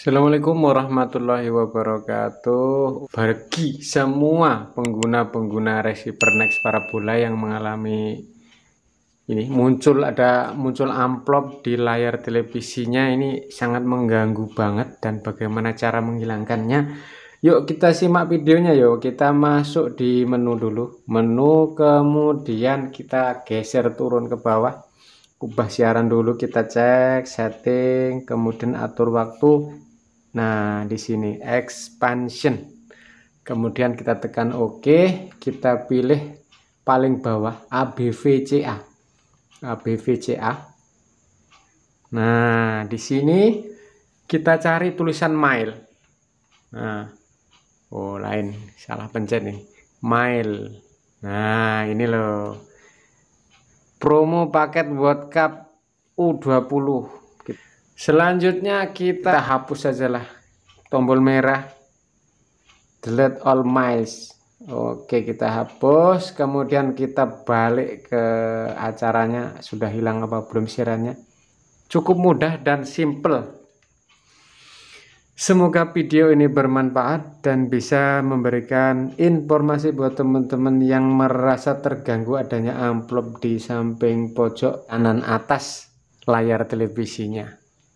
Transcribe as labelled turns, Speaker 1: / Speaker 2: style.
Speaker 1: Assalamualaikum warahmatullahi wabarakatuh Bagi semua pengguna-pengguna para parabola yang mengalami ini muncul ada muncul amplop di layar televisinya ini sangat mengganggu banget dan bagaimana cara menghilangkannya yuk kita simak videonya yuk kita masuk di menu dulu menu kemudian kita geser turun ke bawah ubah siaran dulu kita cek setting kemudian atur waktu Nah, di sini expansion. Kemudian kita tekan OK, kita pilih paling bawah ABVCA. ABVCA. Nah, di sini kita cari tulisan mile. Nah, oh lain, salah pencet nih. Mile. Nah, ini loh. Promo paket World Cup U20 Selanjutnya kita hapus sajalah tombol merah delete all miles. Oke, kita hapus, kemudian kita balik ke acaranya sudah hilang apa belum siarannya. Cukup mudah dan simple. Semoga video ini bermanfaat dan bisa memberikan informasi buat teman-teman yang merasa terganggu adanya amplop di samping pojok kanan atas layar televisinya.